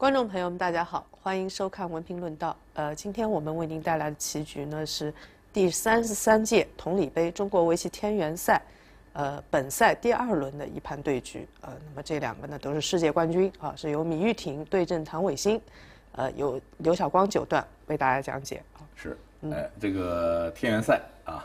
观众朋友们，大家好，欢迎收看《文评论道》。呃，今天我们为您带来的棋局呢是第三十三届同里杯中国围棋天元赛，呃，本赛第二轮的一盘对局。呃，那么这两个呢都是世界冠军啊，是由米玉婷对阵唐伟星，呃，由刘晓光九段为大家讲解是，哎，这个天元赛啊，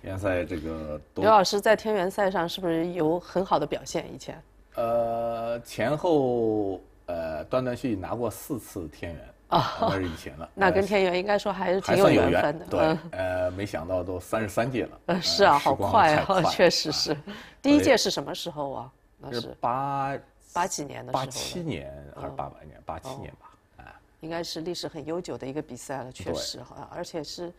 天元赛这个刘老师在天元赛上是不是有很好的表现？以前呃，前后。呃，断断续续拿过四次天元，那是以前了。那跟天元应该说还是挺有缘分的。对，呃，没想到都三十三届了。呃，是啊，好快啊，确实是。第一届是什么时候啊？那是八八几年的时候。八七年还是八八年？八七年吧。啊，应该是历史很悠久的一个比赛了，确实好像，而且是。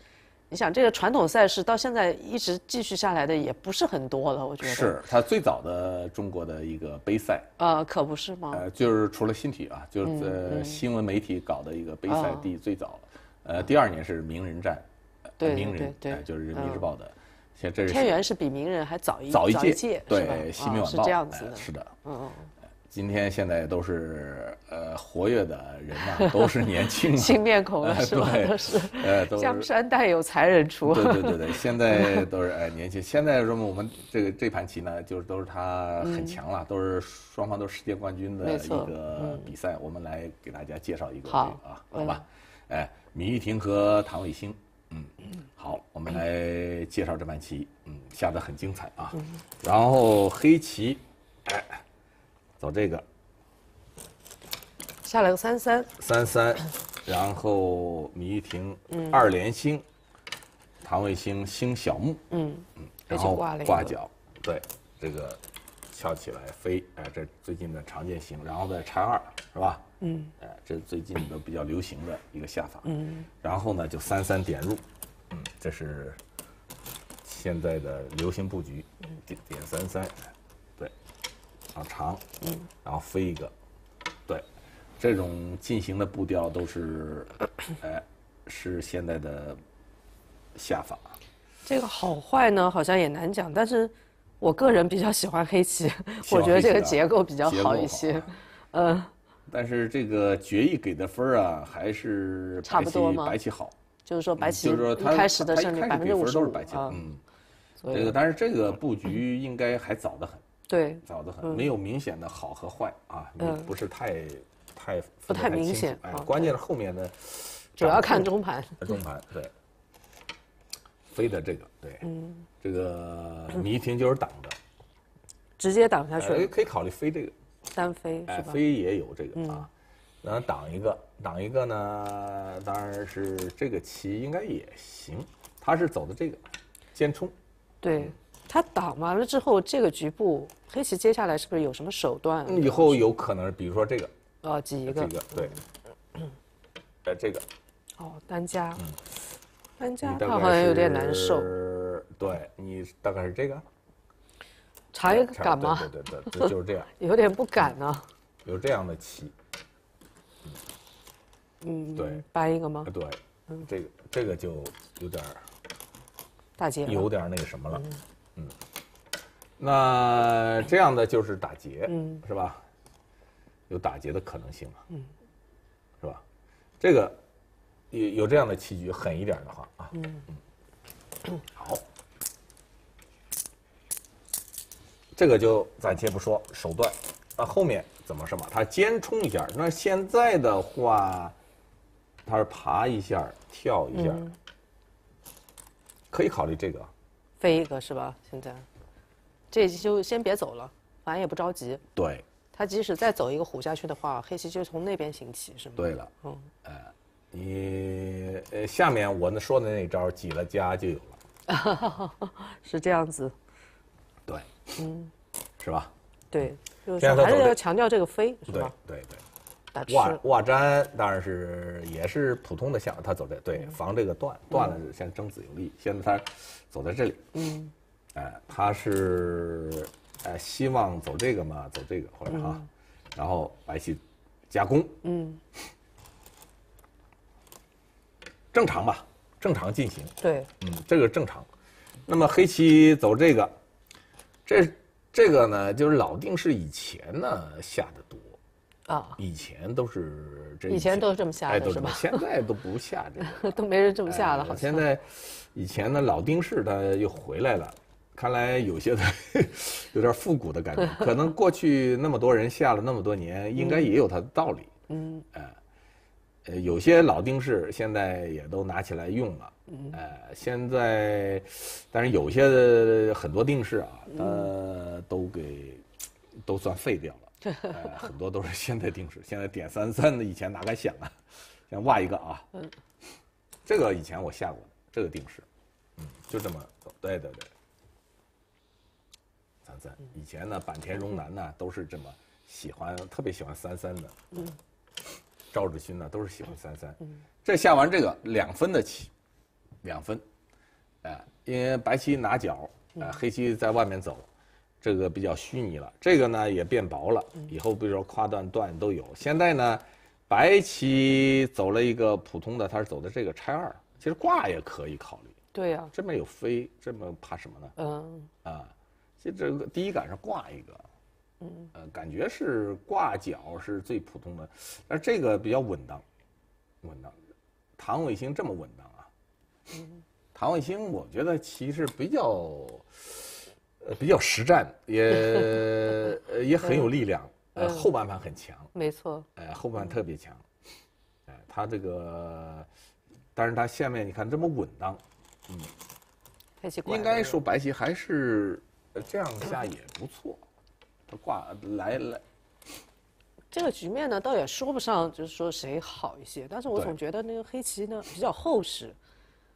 你想，这个传统赛事到现在一直继续下来的也不是很多了，我觉得。是它最早的中国的一个杯赛。呃，可不是吗？呃，就是除了新体啊，就是呃新闻媒体搞的一个杯赛，第最早，呃，第二年是名人战，对、名人，对就是人民日报的。天元是比名人还早一早一届，对，新民晚报，是这样子的，是的。嗯。今天现在都是呃活跃的人呐，都是年轻新面孔了，是吧？对，是。呃，江山代有才人出。对对对对，现在都是哎年轻。现在说嘛，我们这个这盘棋呢，就是都是他很强了，都是双方都是世界冠军的一个比赛，我们来给大家介绍一个啊，好吧？哎，米玉婷和唐卫星，嗯，好，我们来介绍这盘棋，嗯，下的很精彩啊。然后黑棋，哎。走这个，下来个三三三三，然后米玉婷二连星，唐卫星星小木，嗯嗯，然后挂角，对，这个翘起来飞，哎，这最近的常见型，然后再叉二是吧？嗯，哎，这最近都比较流行的一个下法，嗯，然后呢就三三点入，嗯，这是现在的流行布局，点点三三。长，嗯，然后飞一个，对，这种进行的步调都是，哎，是现在的下法。这个好坏呢，好像也难讲。但是，我个人比较喜欢黑棋，我觉得这个结构比较好一些。嗯，但是这个决议给的分儿啊，还是多，白棋好。差不多吗？就是说白棋，就是说他开始的胜利百分之五十啊。嗯，这个但是这个布局应该还早得很。对，早得很，没有明显的好和坏啊，不是太太不太明显。哎，关键是后面的，主要看中盘。中盘对，飞的这个对，这个你一听就是挡的，直接挡下去。哎，可以考虑飞这个三飞，哎，飞也有这个啊，然后挡一个，挡一个呢，当然是这个棋应该也行，他是走的这个先冲，对。他挡完了之后，这个局部黑棋接下来是不是有什么手段？以后有可能，比如说这个，呃，挤一个，这个对，哎，这个，哦，单家，嗯，单家，他好像有点难受，对你大概是这个，查一个敢吗？对对对，就是这样，有点不敢呢。有这样的棋，嗯，对，搬一个吗？对，这个这个就有点，大姐有点那个什么了。那这样的就是打劫，是吧？有打劫的可能性嘛？嗯，是吧？这个有有这样的棋局，狠一点的话啊，嗯，好，这个就暂且不说手段，那后面怎么什么？他先冲一下，那现在的话，他是爬一下、跳一下，可以考虑这个。飞一个是吧？现在，这就先别走了，反正也不着急。对，他即使再走一个虎下去的话，黑棋就从那边行起，是吗？对了，嗯，呃，你呃下面我那说的那招挤了家就有了，是这样子。对，嗯，是吧？对，还是要强调这个飞，是吧？对对。瓦瓦粘当然是也是普通的象，他走这对防这个断断了，先争子有利。现在他走在这里，嗯，哎，他是哎希望走这个嘛，走这个或者哈，然后白棋加工，嗯，正常吧，正常进行，对，嗯，这个正常。那么黑棋走这个，这这个呢，就是老定式以前呢下的多。啊，以前都是这，以前都是这么下的，是吧？现在都不下这个，都没人这么下了。好，现在，以前呢老丁氏它又回来了，看来有些的 有点复古的感觉。可能过去那么多人下了那么多年，应该也有它的道理。嗯，呃，有些老丁氏现在也都拿起来用了。嗯，呃，现在，但是有些很多定式啊，呃，都给都算废掉了。对，很多都是现在定式，现在点三三的以前哪敢想啊？先挖一个啊，嗯，这个以前我下过这个定式，嗯，就这么走，对对对，三三。以前呢，坂田荣南呢都是这么喜欢，特别喜欢三三的，嗯，赵志勋呢都是喜欢三三。嗯，这下完这个两分的棋，两分，哎，因为白棋拿角，哎，黑棋在外面走。这个比较虚拟了，这个呢也变薄了。以后比如说跨段段都有。现在呢，白棋走了一个普通的，他是走的这个拆二，其实挂也可以考虑。对呀，这么有飞，这么怕什么呢？嗯，啊，这这个第一感是挂一个，嗯，呃，感觉是挂角是最普通的，是这个比较稳当，稳当。唐卫星这么稳当啊？唐卫星，我觉得其实比较。比较实战，也也很有力量。呃，后半盘很强，没错。呃，后半盘特别强。哎，他这个，但是他下面你看这么稳当，嗯，黑棋应该说白棋还是这样下也不错。他挂来来。这个局面呢，倒也说不上，就是说谁好一些，但是我总觉得那个黑棋呢比较厚实。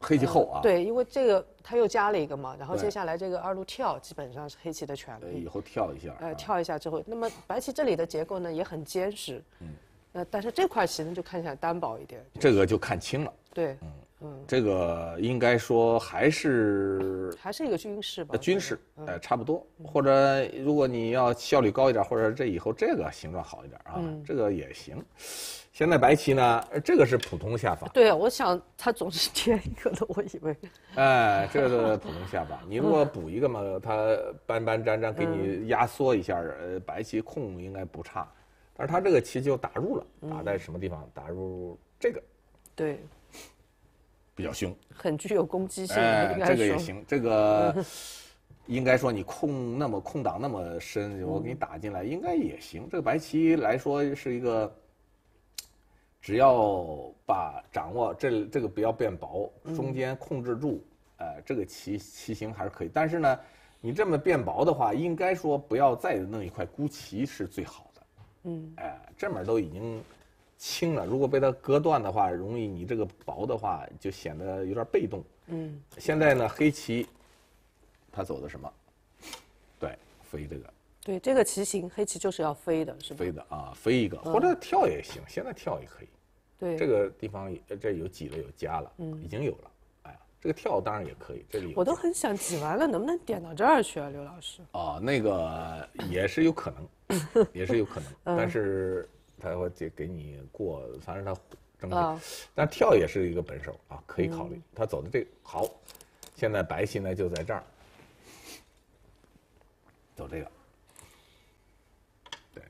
黑棋厚啊！对，因为这个他又加了一个嘛，然后接下来这个二路跳基本上是黑棋的权利。以后跳一下，呃，跳一下之后，那么白棋这里的结构呢也很坚实，嗯，那但是这块棋呢就看起来单薄一点。这个就看清了。对。嗯。嗯，这个应该说还是还是一个军事吧，军事，哎，差不多。或者如果你要效率高一点，或者这以后这个形状好一点啊，这个也行。现在白棋呢，这个是普通下法。对，我想他总是添一个的，我以为。哎，这个普通下法，你如果补一个嘛，他斑斑沾沾给你压缩一下，呃，白棋控应该不差。但是他这个棋就打入了，打在什么地方？打入这个。对。比较凶，很具有攻击性。哎，这个也行。这个 应该说你空那么空档那么深，我给你打进来应该也行。这个白棋来说是一个，只要把掌握这这个不要变薄，中间控制住，呃，这个棋棋形还是可以。但是呢，你这么变薄的话，应该说不要再弄一块孤棋是最好的。嗯，哎，这面都已经。轻了，如果被它割断的话，容易你这个薄的话就显得有点被动。嗯。现在呢，黑棋，他走的什么？对，飞这个。对，这个棋形黑棋就是要飞的，是吧？飞的啊，飞一个，或者跳也行，现在跳也可以。对。这个地方这有挤了，有加了，已经有了。哎，这个跳当然也可以，这里我都很想挤完了能不能点到这儿去啊，刘老师？啊，那个也是有可能，也是有可能，但是。他会给给你过，反正他争，但跳也是一个本手啊，可以考虑。他走的这好，现在白棋呢就在这儿，走这个。对，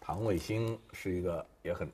唐卫星是一个也很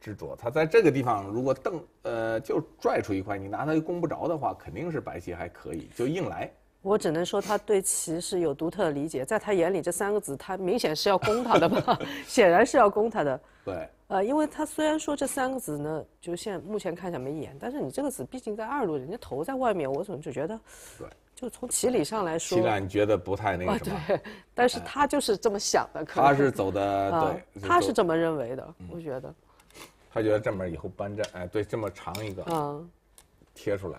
执着，他在这个地方如果瞪呃就拽出一块，你拿它攻不着的话，肯定是白棋还可以，就硬来。我只能说，他对棋是有独特的理解。在他眼里，这三个子，他明显是要攻他的吧？显然是要攻他的。对。呃，因为他虽然说这三个子呢，就现目前看起来没眼，但是你这个子毕竟在二路，人家头在外面，我总就觉得，对，就从棋理上来说，棋感觉得不太那什么。对，但是他就是这么想的，可能。他是走的对，他是这么认为的，我觉得。他觉得这么以后搬着，哎，对，这么长一个，嗯，贴出来。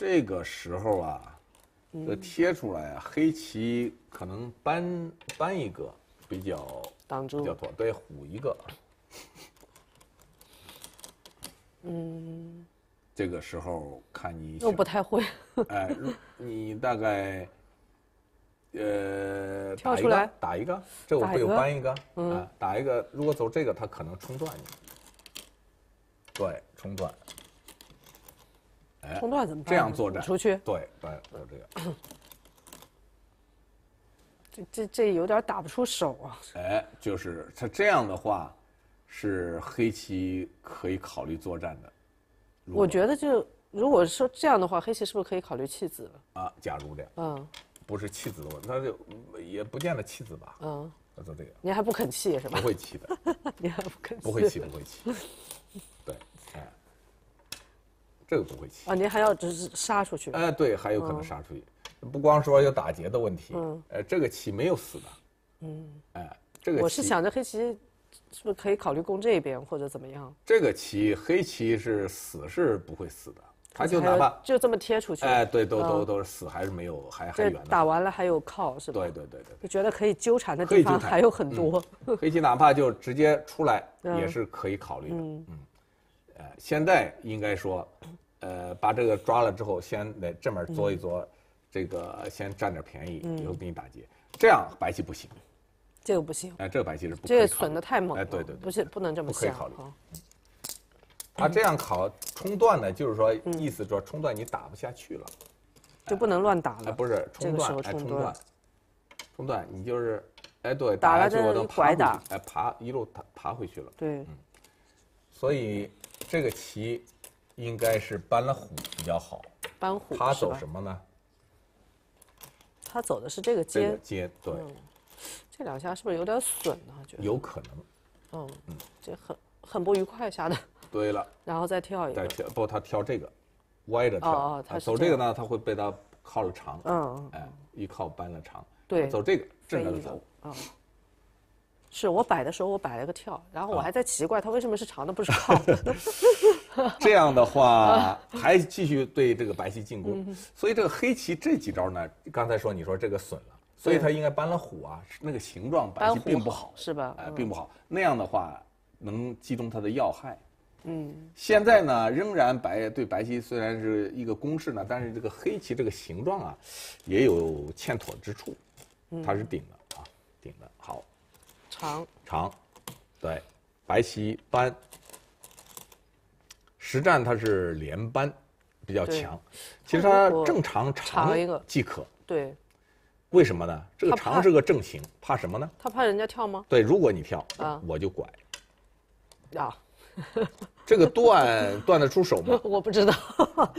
这个时候啊，这贴出来啊，黑棋可能搬搬一个，比较挡住比较多，对虎一个，嗯，这个时候看你我不太会，哎，你大概呃跳一个打一个，这我不有搬一个啊，打一个，如果走这个，他可能冲断你，对，冲断。冲断怎么办？这样作战出去。对，对，就这个。这这这有点打不出手啊。哎，就是他这样的话，是黑棋可以考虑作战的。我觉得，就如果说这样的话，黑棋是不是可以考虑弃子了？啊，假如这样，嗯，不是弃子的问题，那就也不见得弃子吧。嗯，那就这个，你还不肯弃是吧？不会弃的，你还不肯。不会弃，不会弃。这个不会起啊，您还要就是杀出去？哎，对，还有可能杀出去，不光说有打劫的问题，嗯，呃，这个棋没有死的，嗯，哎，这个我是想着黑棋是不是可以考虑攻这边或者怎么样？这个棋黑棋是死是不会死的，他就哪怕就这么贴出去，哎，对，都都都是死还是没有还还远。打完了还有靠是吧？对对对对，就觉得可以纠缠的地方还有很多，黑棋哪怕就直接出来也是可以考虑的，嗯。现在应该说，呃，把这个抓了之后，先在这面作一作，这个先占点便宜，以后给你打劫，这样白棋不行。这个不行。哎，这个白棋是不这个损的太猛了。哎，对对对，不是不能这么想。可以考虑。他这样考冲断呢，就是说意思说冲断你打不下去了，就不能乱打了。不是冲断，哎冲断，冲断你就是，哎对，打下去我都爬，哎爬一路爬爬回去了。对，嗯，所以。这个棋，应该是搬了虎比较好。搬虎，他走什么呢？他走的是这个尖。尖对，这两下是不是有点损呢？觉得有可能。嗯嗯，这很很不愉快下的。对了。然后再跳一再跳，不，他跳这个，歪着跳。哦哦，他走这个呢，他会被他靠着长。嗯嗯。哎，一靠搬了长。对。走这个，正着走。哦。是我摆的时候，我摆了个跳，然后我还在奇怪它为什么是长的不是短的。这样的话，还继续对这个白棋进攻，所以这个黑棋这几招呢，刚才说你说这个损了，所以他应该搬了虎啊，那个形状白棋并不好，是吧？哎，并不好。那样的话，能击中他的要害。嗯。现在呢，仍然白对白棋虽然是一个攻势呢，但是这个黑棋这个形状啊，也有欠妥之处，它是顶的啊，顶的。长，长，对，白棋扳，实战它是连扳，比较强。其实它正常长即可。对，为什么呢？这个长是个正形，怕什么呢？他怕人家跳吗？对，如果你跳，我就拐。啊。这个断断得出手吗？我不知道。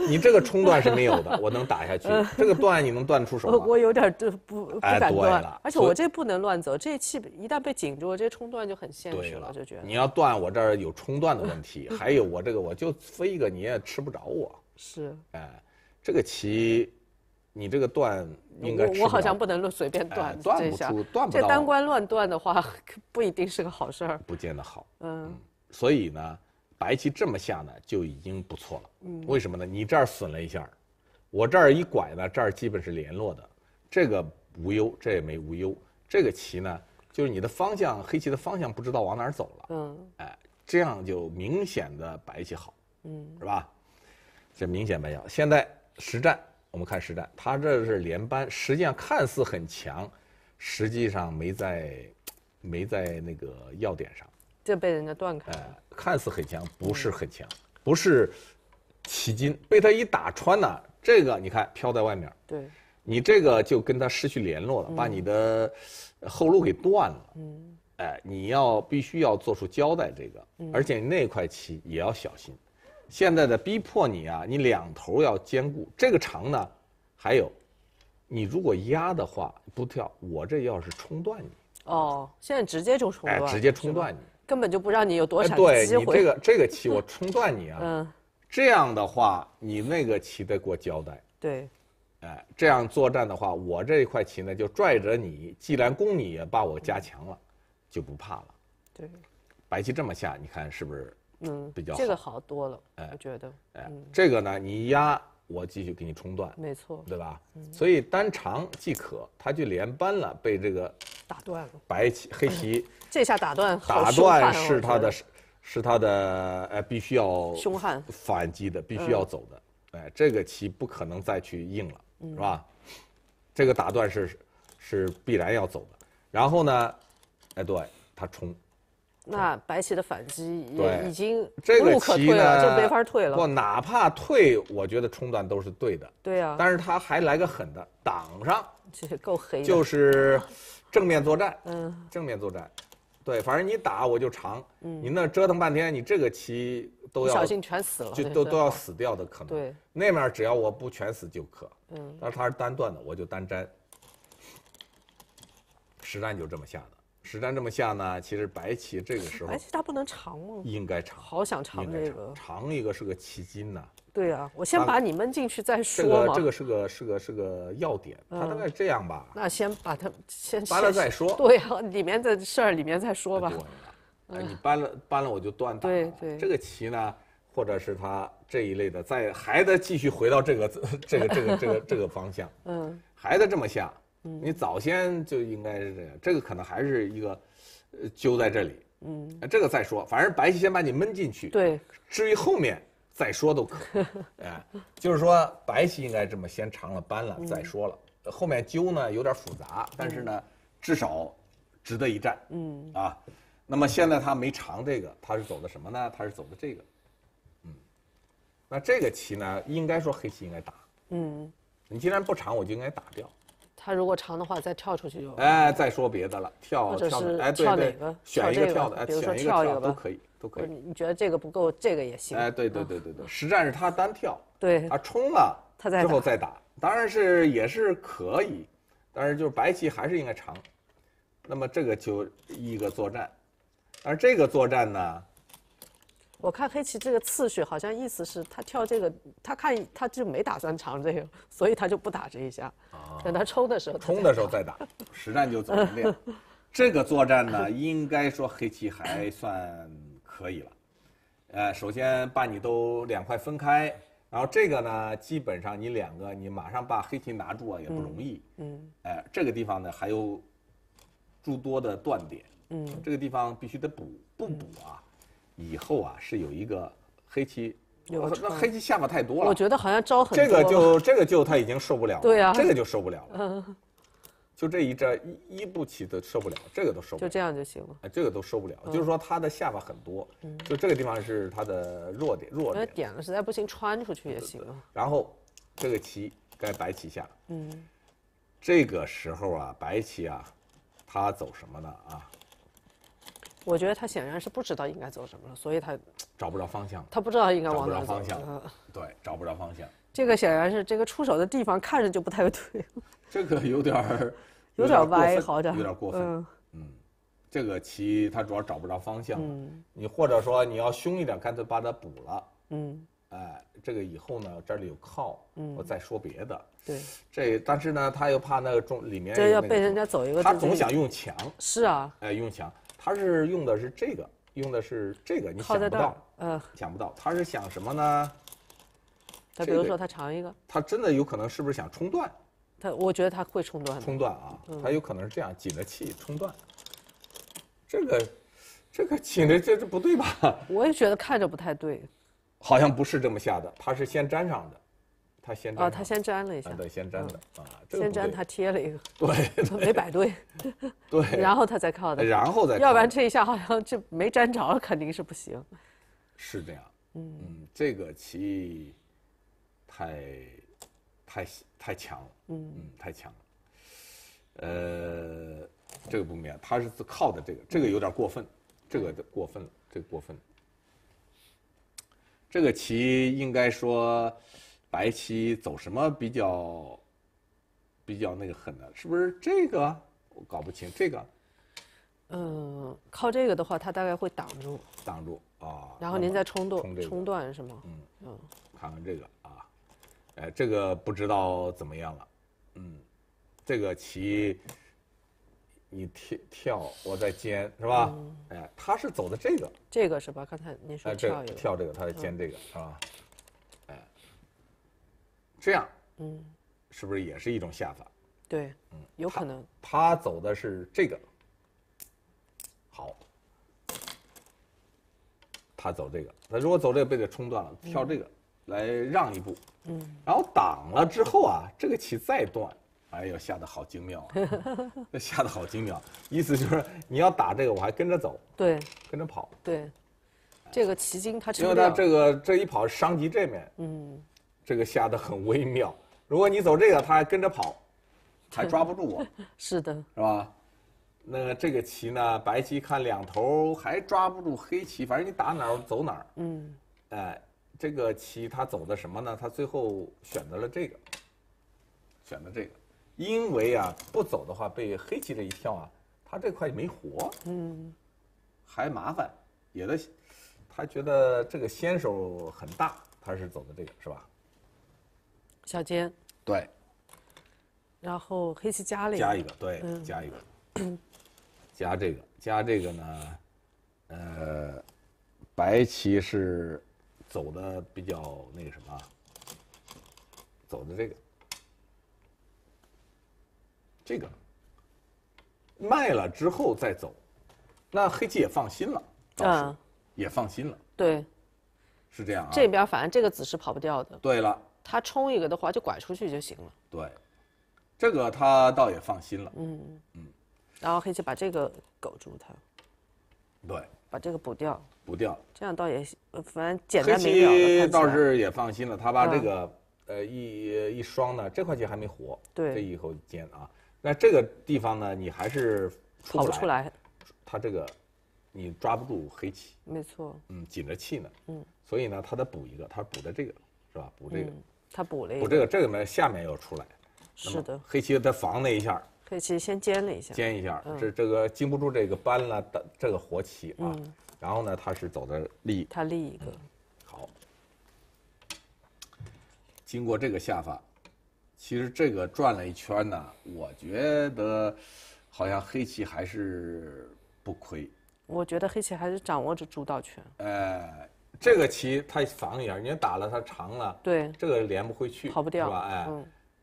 你这个冲断是没有的，我能打下去。这个断你能断出手吗？我有点不不。哎，对了，而且我这不能乱走，这气一旦被紧住这冲断就很现实了，就觉得。你要断，我这儿有冲断的问题，还有我这个我就飞一个，你也吃不着我。是。哎，这个棋，你这个断应该。我好像不能乱随便断。断不出，断不到。这单关乱断的话，不一定是个好事儿。不见得好。嗯。所以呢。白棋这么下呢，就已经不错了。为什么呢？你这儿损了一下，我这儿一拐呢，这儿基本是联络的，这个无忧，这也没无忧。这个棋呢，就是你的方向，黑棋的方向不知道往哪儿走了。嗯，哎，这样就明显的白棋好。嗯，是吧？这明显白要。现在实战，我们看实战，他这是连扳，实际上看似很强，实际上没在，没在那个要点上，这被人家断开了。看似很强，不是很强，不是奇筋，被他一打穿呢，这个你看飘在外面对，你这个就跟他失去联络了，把你的后路给断了，嗯，哎，你要必须要做出交代这个，而且那块棋也要小心，现在的逼迫你啊，你两头要兼顾，这个长呢，还有，你如果压的话不跳，我这要是冲断你哦，现在直接就冲断，哎，直接冲断你。根本就不让你有多少机会。对你这个这个棋，我冲断你啊！嗯，这样的话，你那个棋得给我交代。对，哎，这样作战的话，我这一块棋呢就拽着你。既然攻你也把我加强了，就不怕了。对，白棋这么下，你看是不是？嗯，比较好。这个好多了，哎，我觉得。哎，这个呢，你压我继续给你冲断。没错。对吧？嗯。所以单长即可，他就连扳了，被这个打断了。白棋，黑棋。这下打断，打断是他的，是他的，哎，必须要，凶悍，反击的，必须要走的，哎，这个棋不可能再去应了，是吧？这个打断是是必然要走的。然后呢，哎，对他冲，那白棋的反击已经，这个棋呢就没法退了。不，哪怕退，我觉得冲断都是对的。对啊，但是他还来个狠的，挡上，这够黑。就是正面作战，嗯，正面作战。对，反正你打我就长，你那折腾半天，你这个棋都要小心，全死了，就都都要死掉的可能。那面只要我不全死就可，是它是单断的，我就单粘，实战就这么下的。实战这么下呢，其实白棋这个时候，白棋他不能长吗？应该长。好想长这个。长一个是个奇金呢。对啊，我先把你闷进去再说嘛。这个这个是个是个是个要点，它大概这样吧。那先把它先搬了再说。对啊，里面的事儿里面再说吧。哎，你搬了搬了，我就断。对对。这个棋呢，或者是它这一类的，再还得继续回到这个 这个这个这个这个方向。嗯。还得这么下。嗯，你早先就应该是这样，这个可能还是一个，呃，揪在这里，嗯，这个再说，反正白棋先把你闷进去，对，至于后面再说都可，哎，就是说白棋应该这么先长了扳了再说了，后面揪呢有点复杂，但是呢至少值得一战，嗯，啊，那么现在他没长这个，他是走的什么呢？他是走的这个，嗯，那这个棋呢，应该说黑棋应该打，嗯，你既然不长，我就应该打掉。他如果长的话，再跳出去就。哎，再说别的了，跳跳者是哎对对，选一个跳的，选一个跳一个都可以，都可以。你觉得这个不够，这个也行。哎，对对对对对，实战是他单跳，对，他冲了，他再之后再打，当然是也是可以，但是就是白棋还是应该长，那么这个就一个作战，但是这个作战呢。我看黑棋这个次序，好像意思是，他跳这个，他看他就没打算尝这个，所以他就不打这一下。啊，等他冲的时候，冲的时候再打。实战就怎么练，这个作战呢，应该说黑棋还算可以了。呃，首先把你都两块分开，然后这个呢，基本上你两个你马上把黑棋拿住啊，也不容易。嗯。哎，这个地方呢还有诸多的断点。嗯。这个地方必须得补，不补啊。以后啊，是有一个黑棋，我那黑棋下巴太多了。我觉得好像招很多。这个就这个就他已经受不了，对呀，这个就受不了了。嗯，就这一招一一步棋都受不了，这个都受不了。就这样就行了。哎，这个都受不了，就是说他的下巴很多，就这个地方是他的弱点，弱点。点了实在不行，穿出去也行啊。然后这个棋该白棋下。嗯，这个时候啊，白棋啊，他走什么呢啊？我觉得他显然是不知道应该走什么了，所以他找不着方向。他不知道应该往哪走，对，找不着方向。这个显然是这个出手的地方看着就不太对。这个有点儿，有点歪，好像有点过分。嗯，这个棋他主要找不着方向。嗯，你或者说你要凶一点，干脆把它补了。嗯，哎，这个以后呢，这里有靠，嗯，我再说别的。对，这但是呢，他又怕那个中里面这要被人家走一个，他总想用强。是啊，哎，用强。他是用的是这个，用的是这个，你想不到，呃，想不到，他是想什么呢？他比如说，他尝一个，他真的有可能是不是想冲断？他，我觉得他会冲断。冲断啊，他有可能是这样，紧着气冲断。这个，这个紧的，这这不对吧？我也觉得看着不太对，好像不是这么下的，他是先粘上的。他先哦，他先粘了一下，对，先粘的啊，先粘他贴了一个，对，没摆对，对，然后他再靠的，然后再，要不然这一下好像这没粘着，肯定是不行，是这样，嗯，这个棋，太，太太强了，嗯太强了，呃，这个不免，他是靠的这个，这个有点过分，这个过分了，这个过分，这个棋应该说。白棋走什么比较比较那个狠的？是不是这个？我搞不清这个。嗯，靠这个的话，它大概会挡住。挡住啊。然后您再冲断，冲断是吗？嗯嗯。看看这个啊，哎，这个不知道怎么样了。嗯，这个棋，你跳，跳，我在尖，是吧？哎，他是走的这个。这个是吧？刚才您说跳一个。跳这个，他在尖这个是吧？这样，嗯，是不是也是一种下法？对，嗯，有可能。他走的是这个，好，他走这个。那如果走这个被给冲断了，跳这个来让一步，嗯，然后挡了之后啊，这个棋再断，哎呦下的好精妙啊！下 的好精妙，意思就是你要打这个，我还跟着走，对，跟着跑，对，这个棋筋他因为，他这个这一跑伤及这面，嗯。这个下的很微妙，如果你走这个，他还跟着跑，还抓不住我。是的，是吧？那这个棋呢，白棋看两头还抓不住黑棋，反正你打哪儿走哪儿。嗯。哎，这个棋他走的什么呢？他最后选择了这个，选择这个，因为啊，不走的话被黑棋这一跳啊，他这块没活。嗯。还麻烦，也得，他觉得这个先手很大，他是走的这个，是吧？小尖对，然后黑棋加了一个，加一个对，加一个，加这个，加这个呢，呃，白棋是走的比较那个什么，走的这个，这个卖了之后再走，那黑棋也放心了，啊，也放心了，对，是这样啊，这边反正这个子是跑不掉的，对了。他冲一个的话，就拐出去就行了。对，这个他倒也放心了。嗯嗯，然后黑棋把这个勾住他。对。把这个补掉。补掉。这样倒也，反正简单明了。倒是也放心了，他把这个，呃一一双呢，这块棋还没活。对。这一口尖啊，那这个地方呢，你还是出不出来。他这个，你抓不住黑棋。没错。嗯，紧着气呢。嗯。所以呢，他得补一个，他补的这个，是吧？补这个。他补了，补这个这个呢下面又出来，是的，黑棋他防那一下，黑棋先尖了一下，尖一下，这这个经不住这个搬了的这个活棋啊，然后呢，他是走的立，他立一个，好，经过这个下法，其实这个转了一圈呢，我觉得好像黑棋还是不亏，我觉得黑棋还是掌握着主导权，呃，这个棋它防一下，你打了它长了，对，这个连不回去，跑不掉，是吧？哎，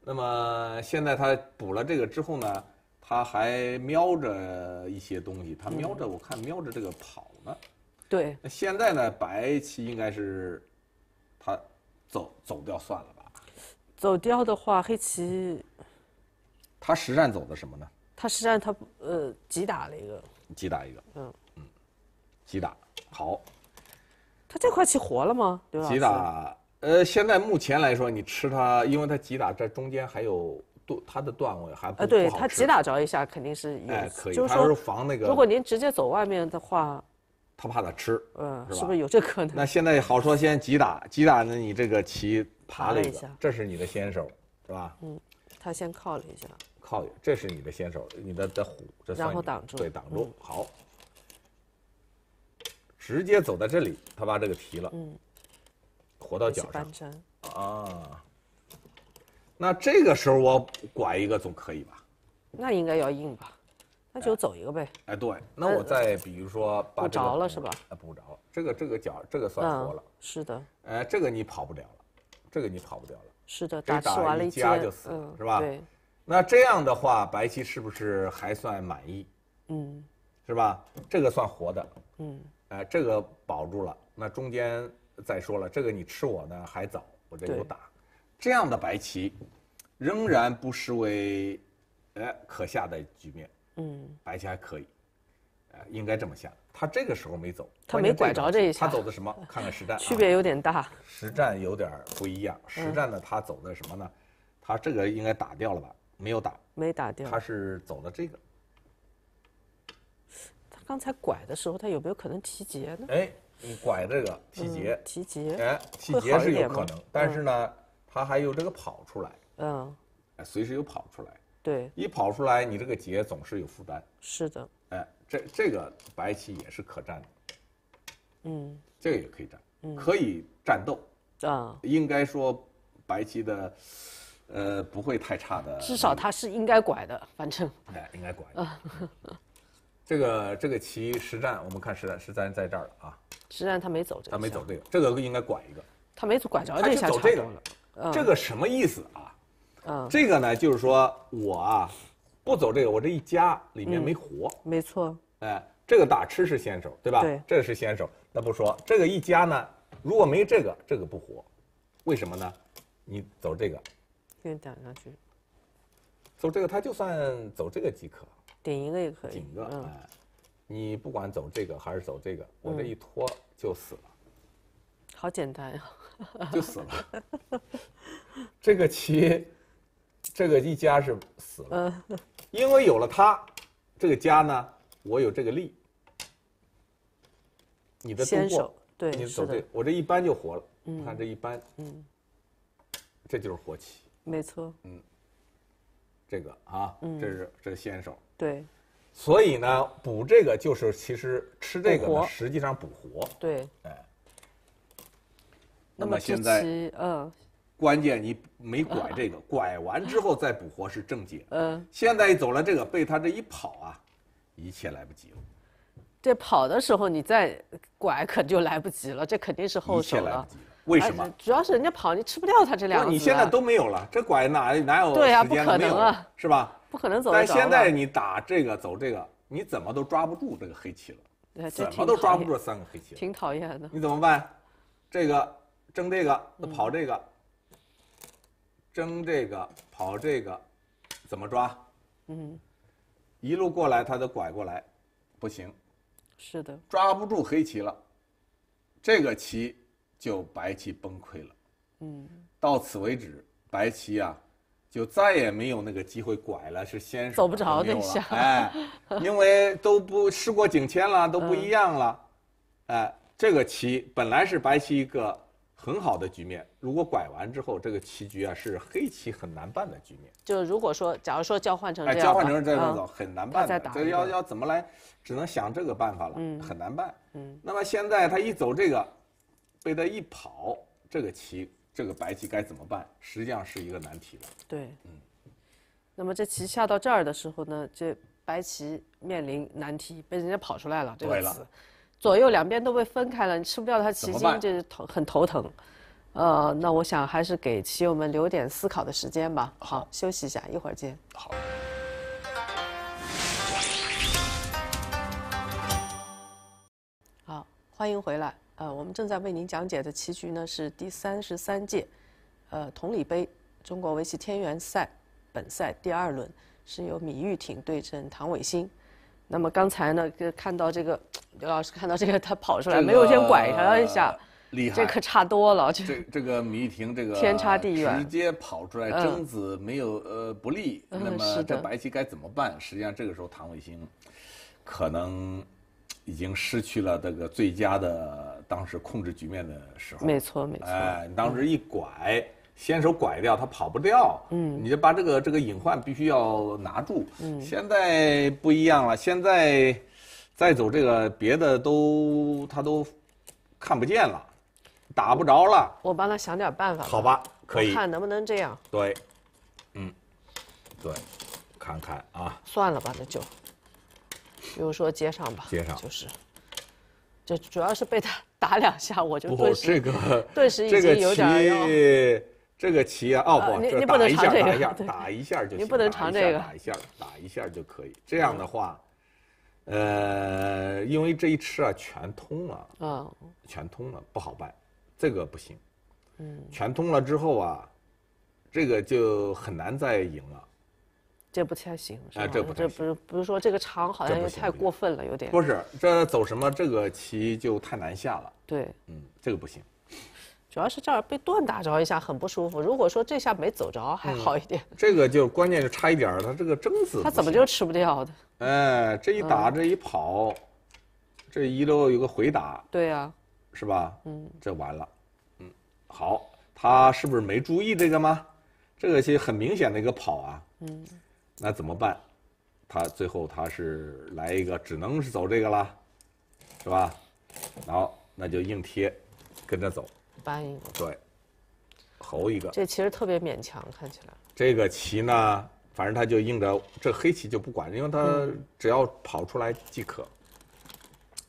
那么现在他补了这个之后呢，他还瞄着一些东西，他瞄着我看瞄着这个跑呢，对。那现在呢，白棋应该是他走走掉算了吧？走掉的话，黑棋他实战走的什么呢？他实战他呃，击打了一个，击打一个，嗯嗯，击打好。他这块棋活了吗？对吧？击打，呃，现在目前来说，你吃他，因为他击打在中间还有段，他的段位还不呃，对，他急打着一下，肯定是一。哎，可以。就是说防那个。如果您直接走外面的话，他怕他吃，嗯，是不是有这可能？那现在好说，先击打，击打呢，你这个棋爬了一下，这是你的先手，是吧？嗯，他先靠了一下。靠，这是你的先手，你的的虎，然后挡住，对，挡住，好。直接走在这里，他把这个提了，嗯，活到脚上啊。那这个时候我拐一个总可以吧？那应该要硬吧？那就走一个呗。哎，对，那我再比如说把这个补着了是吧？哎，补着了，这个这个脚这个算活了，是的。哎，这个你跑不了了，这个你跑不掉了，是的，打吃完了一家就死了，是吧？对。那这样的话，白棋是不是还算满意？嗯，是吧？这个算活的，嗯。哎，这个保住了。那中间再说了，这个你吃我呢还早，我这有打。这样的白棋，仍然不失为，哎，可下的局面。嗯，白棋还可以，哎，应该这么下。他这个时候没走，他没拐着这一下。他走的什么？看看实战。区别有点大。实战有点不一样。实战呢，他走的什么呢？他这个应该打掉了吧？没有打。没打掉。他是走的这个。刚才拐的时候，他有没有可能提劫呢？哎，你拐这个提劫，提劫，哎，提劫是有可能，但是呢，他还有这个跑出来，嗯，哎，随时有跑出来，对，一跑出来，你这个劫总是有负担，是的，哎，这这个白棋也是可战的，嗯，这个也可以战，可以战斗，啊，应该说，白棋的，呃，不会太差的，至少他是应该拐的，反正，哎，应该拐。这个这个棋实战，我们看实战，实战在这儿了啊。实战他没走这个。他没走这个，这个应该拐一个。他没走着这下。他就走这个。这个什么意思啊？嗯。这个呢，就是说我啊，不走这个，我这一加里面没活。没错。哎，这个打吃是先手，对吧？对。这个是先手，那不说这个一加呢？如果没这个，这个不活，为什么呢？你走这个。先打下去。走这个，他就算走这个即可。顶一个也可以，顶个。哎，你不管走这个还是走这个，我这一拖就死了。好简单呀，就死了。这个棋，这个一家是死了。嗯。因为有了它，这个家呢，我有这个力。你的先手对，这的。我这一扳就活了，看这一扳，嗯，这就是活棋。没错。嗯。这个啊，这是这是先手，对，所以呢，补这个就是其实吃这个呢，实际上补活，对，哎，那么现在嗯，关键你没拐这个，拐完之后再补活是正解，嗯。现在一走了这个，被他这一跑啊，一切来不及了，这跑的时候你再拐可就来不及了，这肯定是后手及。为什么？主要是人家跑，你吃不掉他这两个。你现在都没有了，这拐哪哪有？对间不可能啊，是吧？不可能走。但现在你打这个走这个，你怎么都抓不住这个黑棋了？怎么都抓不住三个黑棋？挺讨厌的。你怎么办？这个争这个跑这个争这个跑这个，怎么抓？嗯，一路过来，他都拐过来，不行。是的。抓不住黑棋了，这个棋。就白棋崩溃了，嗯，到此为止，白棋啊，就再也没有那个机会拐了，是先走不着的，哎，因为都不事过境迁了，都不一样了，哎，这个棋本来是白棋一个很好的局面，如果拐完之后，这个棋局啊是黑棋很难办的局面。就是如果说，假如说交换成这样，交换成这样走很难办，这要要怎么来，只能想这个办法了，嗯，很难办，嗯，那么现在他一走这个。被他一跑，这个棋，这个白棋该怎么办？实际上是一个难题了。对，嗯。那么这棋下到这儿的时候呢，这白棋面临难题，被人家跑出来了，对了。左右两边都被分开了，你吃不掉他棋筋，这是头很头疼。呃，那我想还是给棋友们留点思考的时间吧。好，休息一下，一会儿见。好。好，欢迎回来。呃，我们正在为您讲解的棋局呢是第三十三届，呃，同里杯中国围棋天元赛本赛第二轮，是由米玉婷对阵唐伟星。那么刚才呢，看到这个刘老师看到这个，他跑出来没有先拐他一下，厉害，这可差多了。这这个米玉婷这个天差地远，直接跑出来，争子没有呃不利，那么这白棋该怎么办？实际上这个时候唐伟星可能已经失去了这个最佳的。当时控制局面的时候，没错，没错。哎，你当时一拐，先手拐掉，他跑不掉。嗯，你就把这个这个隐患必须要拿住。嗯，现在不一样了，现在再走这个别的都他都看不见了，打不着了。我帮他想点办法。好吧，可以。看能不能这样。对，嗯，对，看看啊。算了吧，那就。比如说接上吧。接上。就是，这主要是被他。打两下我就顿时，顿时已经有点这个棋，这个棋啊，哦不，你不能尝这个，打一下就行。你不能尝这个，打一下，打一下就可以。这样的话，呃，因为这一吃啊，全通了，啊，全通了不好办，这个不行，嗯，全通了之后啊，这个就很难再赢了。这不太行，哎，这不，这不是不是说这个长好像也太过分了，有点不是，这走什么这个棋就太难下了，对，嗯，这个不行，主要是这儿被断打着一下很不舒服。如果说这下没走着还好一点，这个就关键就差一点儿，他这个征子他怎么就吃不掉的？哎，这一打这一跑，这一溜有个回打，对呀，是吧？嗯，这完了，嗯，好，他是不是没注意这个吗？这个棋很明显的一个跑啊，嗯。那怎么办？他最后他是来一个，只能是走这个了，是吧？好，那就硬贴，跟着走，搬一个，对，猴一个，这其实特别勉强，看起来。这个棋呢，反正他就硬着，这黑棋就不管，因为他只要跑出来即可。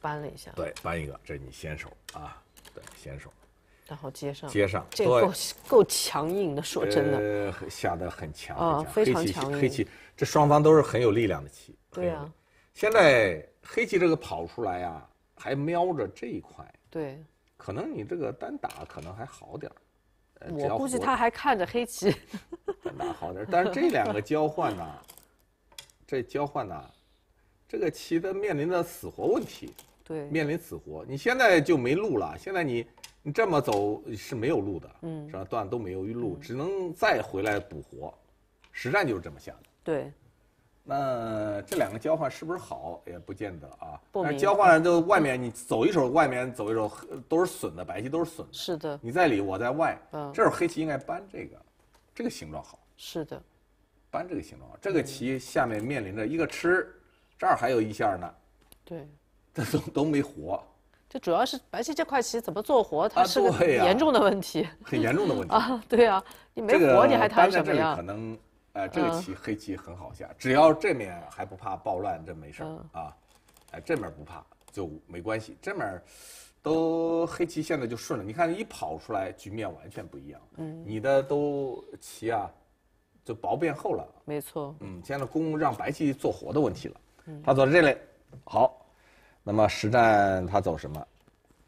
搬了一下，对，搬一个，这是你先手啊，对，先手。然后接上，接上，这够够强硬的。说真的，下的很强，啊，非常强。黑棋，这双方都是很有力量的棋。对啊，现在黑棋这个跑出来呀，还瞄着这一块。对，可能你这个单打可能还好点儿。我估计他还看着黑棋。单打好点但是这两个交换呢，这交换呢，这个棋的面临的死活问题，对，面临死活。你现在就没路了，现在你。你这么走是没有路的，是吧？断都没有路，只能再回来补活。实战就是这么想的。对，那这两个交换是不是好也不见得啊？不，交换就外面你走一手，外面走一手都是损的，白棋都是损的。是的。你在里，我在外。嗯。这候黑棋应该搬这个，这个形状好。是的，搬这个形状好。这个棋下面面临着一个吃，这儿还有一下呢。对。这都都没活。这主要是白棋这块棋怎么做活，它是个严重的问题。很严重的问题啊，对啊，你没活你还谈什么呀？这可能，哎，这个棋黑棋很好下，只要这面还不怕暴乱，这没事儿啊。哎，这面不怕就没关系，这面都黑棋现在就顺了。你看一跑出来，局面完全不一样。嗯，你的都棋啊，就薄变厚了。没错。嗯，现在攻让白棋做活的问题了。他做这类，好。那么实战他走什么？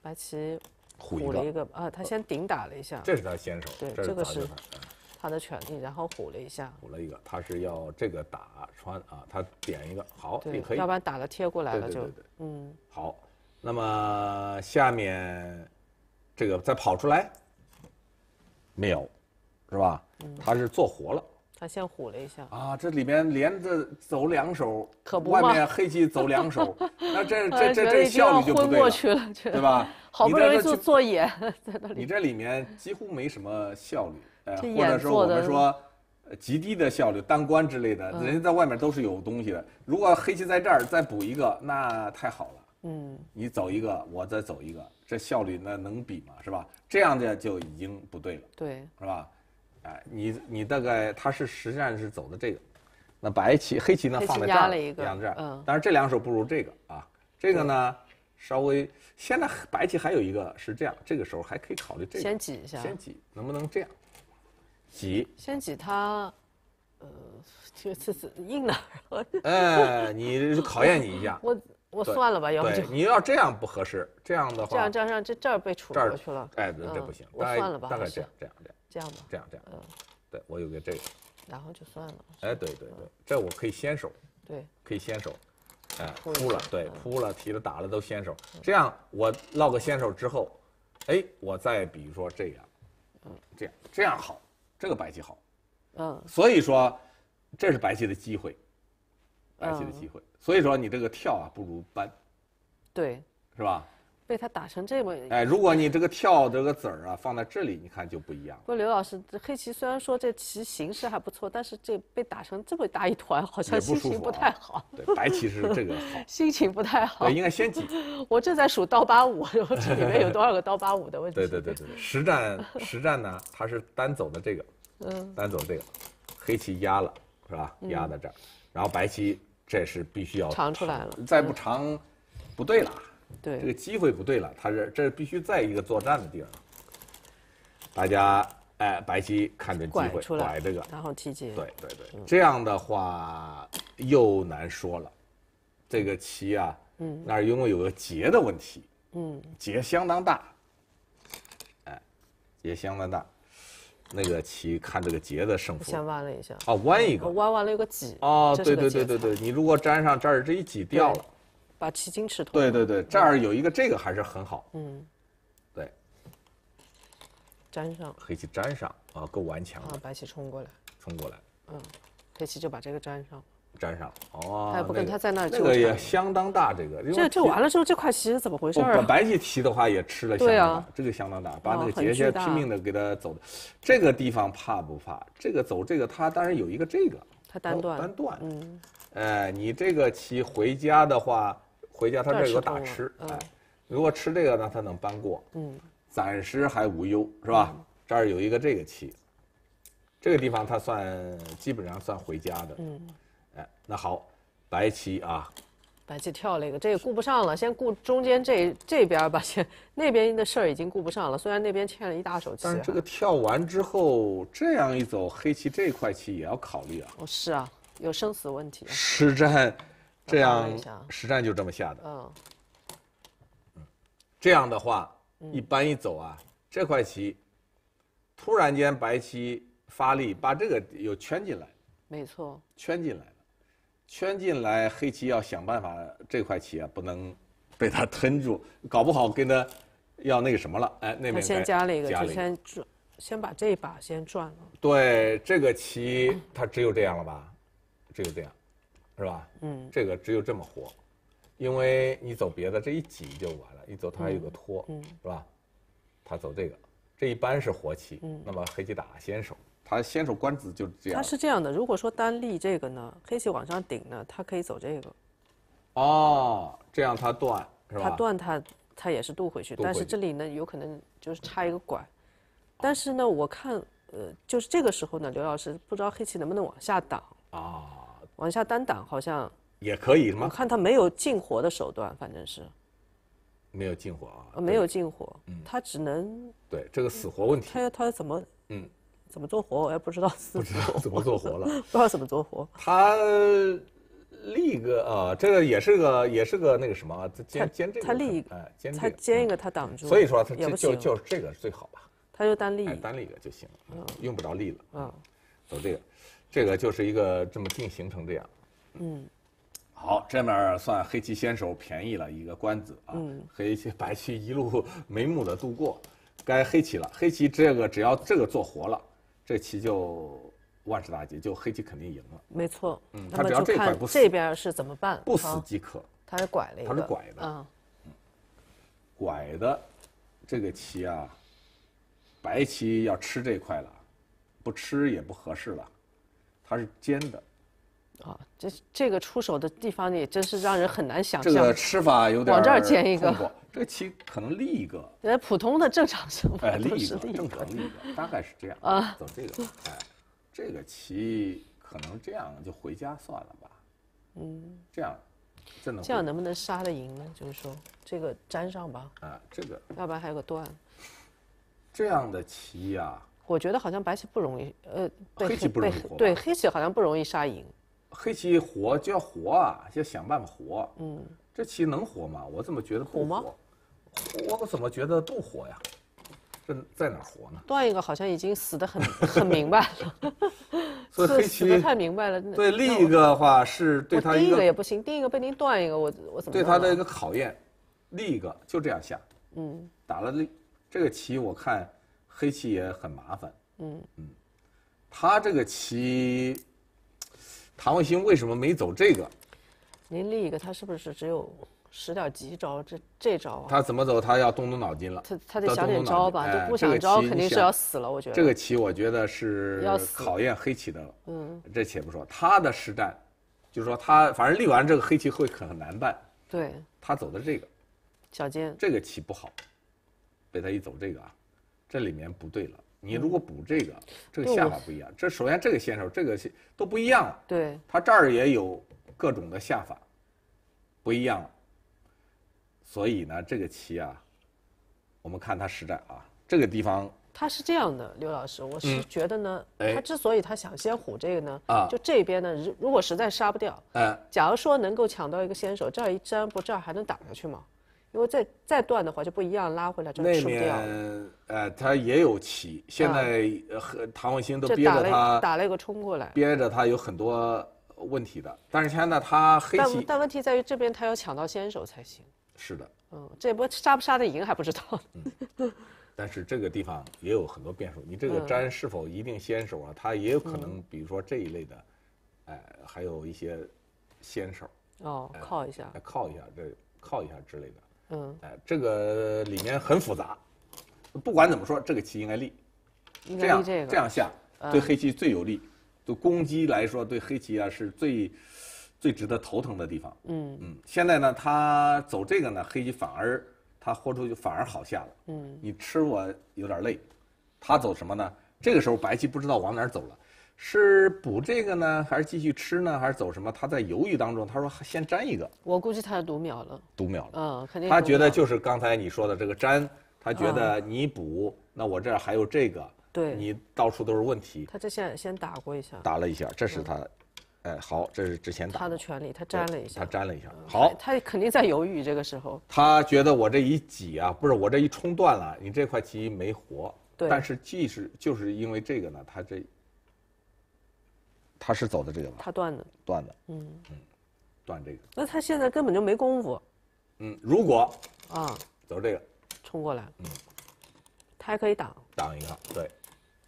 白棋虎了一个啊，他先顶打了一下，这是他先手。对，这个是他的权利，然后虎了一下，虎了一个，他是要这个打穿啊，他点一个好，也可以，要不然打了贴过来了就，嗯，好，那么下面这个再跑出来没有，是吧？他是做活了。他先唬了一下啊！这里面连着走两手，外面黑棋走两手，那这这这这效率就不对了，对吧？好不容易做做眼，在那里，你这里面几乎没什么效率，或者说我们说，极低的效率。当官之类的人家在外面都是有东西的，如果黑棋在这儿再补一个，那太好了。嗯，你走一个，我再走一个，这效率那能比吗？是吧？这样的就已经不对了，对，是吧？哎，你你大概他是实际上是走的这个，那白棋黑棋呢放在这儿，两在这儿。嗯。但是这两手不如这个啊，这个呢稍微现在白棋还有一个是这样，这个时候还可以考虑这个，先挤一下，先挤，能不能这样挤？先挤它，呃，这这是硬哪儿？哎，你考验你一下。我我算了吧，要不你要这样不合适，这样的话。这样这样这样这儿被杵过去了。这哎，这不行，大概大概这样这样这样。这样吧，这样这样，嗯，对我有个这个，然后就算了。哎，对对对，这我可以先手，对，可以先手，哎，扑了，对，扑了，提了，打了都先手。这样我落个先手之后，哎，我再比如说这样，嗯，这样这样好，这个白棋好，嗯，所以说，这是白棋的机会，白棋的机会。所以说你这个跳啊不如搬，对，是吧？被他打成这么……哎，如果你这个跳这个子儿啊，放在这里，你看就不一样。不过刘老师，这黑棋虽然说这棋形势还不错，但是这被打成这么大一团，好像心情不太好。对，白棋是这个好。心情不太好。对，应该先挤。我正在数刀八五，这里面有多少个刀八五的？我……对对对对，实战实战呢，他是单走的这个，嗯，单走这个，黑棋压了是吧？压在这，然后白棋这是必须要长出来了，再不长，不对了。对，这个机会不对了，他是这必须在一个作战的地方。大家，哎，白棋看着机会拐这个，然后提子，对对对，这样的话又难说了。这个棋啊，嗯，那儿因为有个劫的问题，嗯，劫相当大，哎，劫相当大，那个棋看这个劫的胜负。先弯了一下。哦，弯一个。弯弯了个几。哦，对对对对对，你如果粘上这儿，这一挤掉了。把棋筋吃透。对对对，这儿有一个，这个还是很好。嗯，对，粘上黑棋粘上啊，够顽强。啊，白棋冲过来，冲过来，嗯，黑棋就把这个粘上，粘上哦。他也不跟他在那儿。这个也相当大，这个。这这完了之后，这块棋是怎么回事？我白棋提的话也吃了，相当大。这个相当大，把那个劫劫拼命的给他走。这个地方怕不怕？这个走这个他，当然有一个这个，他单断，单断。嗯，哎，你这个棋回家的话。回家，他这儿有大吃，哎，如果吃这个呢，他能搬过，嗯，暂时还无忧，是吧？这儿有一个这个棋，这个地方他算基本上算回家的，嗯，哎，那好，白棋啊，白棋跳了一个，这也顾不上了，先顾中间这这边吧，先那边的事儿已经顾不上了，虽然那边欠了一大手棋，但这个跳完之后，这样一走，黑棋这块棋也要考虑啊，哦，是啊，有生死问题，实战。这样实战就这么下的。嗯，这样的话，一般一走啊，这块棋突然间白棋发力，把这个又圈进来。没错。圈进来了，圈进来黑棋要想办法这块棋啊不能被他吞住，搞不好跟他要那个什么了。哎，那边先加了一个，就先转，先把这把先转了。对，这个棋他只有这样了吧？只有这样。是吧？嗯，这个只有这么活，因为你走别的，这一挤就完了。一走它还有个托，嗯，是吧？他走这个，这一般是活棋，嗯，那么黑棋打先手，他先手官子就这样。他是这样的。如果说单立这个呢，黑棋往上顶呢，他可以走这个。哦，这样他断是吧？他断，他，他也是渡回去，但是这里呢，有可能就是差一个拐。但是呢，我看呃，就是这个时候呢，刘老师不知道黑棋能不能往下挡啊。往下单挡好像也可以吗？我看他没有进火的手段，反正是没有进火啊，没有进火，他只能对这个死活问题。他他怎么嗯怎么做活我也不知道，不知道怎么做活了，不知道怎么做活。他立一个啊，这个也是个也是个那个什么，兼兼这个他立一个，哎，他兼一个他挡住，所以说他就不就是这个最好吧。他就单立单立一个就行了，用不着立了嗯，走这个。这个就是一个这么定型成这样，嗯，好，这面算黑棋先手便宜了一个官子啊，黑棋白棋一路眉目的度过，该黑棋了。黑棋这个只要这个做活了，这棋就万事大吉，就黑棋肯定赢了。没错，嗯，他只要这块不死，这边是怎么办？不死即可。他是拐了一个，他是拐的，嗯，拐的这个棋啊，白棋要吃这块了，不吃也不合适了。它是尖的，啊，这这个出手的地方也真是让人很难想象。这个吃法有点往这儿尖一个。这个棋可能立一个。呃，普通的正常生法。哎，立一个，正常立一个，大概是这样。啊，走这个。哎，这个棋可能这样就回家算了吧。嗯。这样，这样能不能杀得赢呢？就是说这个粘上吧。啊，这个。要不然还有个断。这样的棋呀。我觉得好像白棋不容易，呃，黑棋不容易活。对，黑棋好像不容易杀赢。黑棋活就要活啊，就要想办法活。嗯。这棋能活吗？我怎么觉得不活？我怎么觉得不活呀？这在哪活呢？断一个好像已经死得很很明白了。所以黑棋太明白了。对另一个的话是对他一个。第一个也不行，第一个被您断一个，我我怎么？对他的一个考验。另一个就这样下。嗯。打了另这个棋，我看。黑棋也很麻烦。嗯嗯，他这个棋，唐卫星为什么没走这个？您立一个，他是不是只有使点急招？这这招？他怎么走？他要动动脑筋了。他他得想点招吧，都不想招，肯定是要死了。我觉得这个棋，我觉得是要考验黑棋的。了。嗯，这且不说他的实战，就是说他反正立完这个黑棋会很难办。对，他走的这个，小尖，这个棋不好，被他一走这个啊。这里面不对了。你如果补这个，这个下法不一样。这首先这个先手，这个都不一样了。对。他这儿也有各种的下法，不一样。所以呢，这个棋啊，我们看他实战啊，这个地方。他是这样的，刘老师，我是觉得呢，他之所以他想先虎这个呢，啊，就这边呢，如如果实在杀不掉，哎，假如说能够抢到一个先手，这儿一粘不这儿还能打下去吗？因为再再断的话就不一样，拉回来就输掉。那面，哎，他也有棋。现在和唐文星都憋着他。打了一个冲过来。憋着他有很多问题的，但是现在他黑棋。但但问题在于这边他要抢到先手才行。是的。嗯，这波杀不杀的赢还不知道。嗯。但是这个地方也有很多变数，你这个粘是否一定先手啊？他也有可能，比如说这一类的，哎，还有一些先手。哦，靠一下。靠一下，这靠一下之类的。嗯，哎，这个里面很复杂，不管怎么说，这个棋应该立，这样这样下对黑棋最有利，对攻击来说对黑棋啊是最最值得头疼的地方。嗯嗯，现在呢，他走这个呢，黑棋反而他豁出去反而好下了。嗯，你吃我有点累，他走什么呢？这个时候白棋不知道往哪走了。是补这个呢，还是继续吃呢，还是走什么？他在犹豫当中，他说先粘一个。我估计他要读秒了。读秒了，嗯，肯定。他觉得就是刚才你说的这个粘，他觉得你补，那我这儿还有这个，对，你到处都是问题。他这先先打过一下。打了一下，这是他，哎，好，这是之前打。他的权利，他粘了一下。他粘了一下，好。他肯定在犹豫这个时候。他觉得我这一挤啊，不是我这一冲断了，你这块棋没活，对。但是即使就是因为这个呢，他这。他是走的这个吗？他断的，断的，嗯嗯，断这个。那他现在根本就没功夫。嗯，如果啊，走这个，冲过来，嗯，他还可以挡。挡一个，对，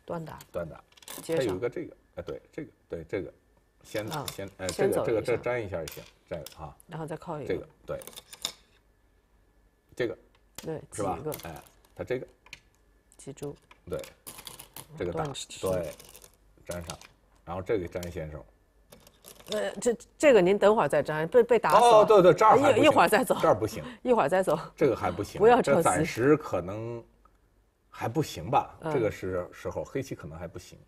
断打。断打。他有一个这个，哎，对，这个，对这个，先先哎，这个这个这粘一下也行，这个啊。然后再靠一个。这个对，这个对，是吧？哎，他这个记住，对，这个挡，对，粘上。然后这个詹先生，呃，这这个您等会儿再粘，被被打。哦，对对，这儿一一会儿再走，这儿不行，一会儿再走，这个还不行，不要这暂时可能还不行吧，这个是时候，黑棋可能还不行。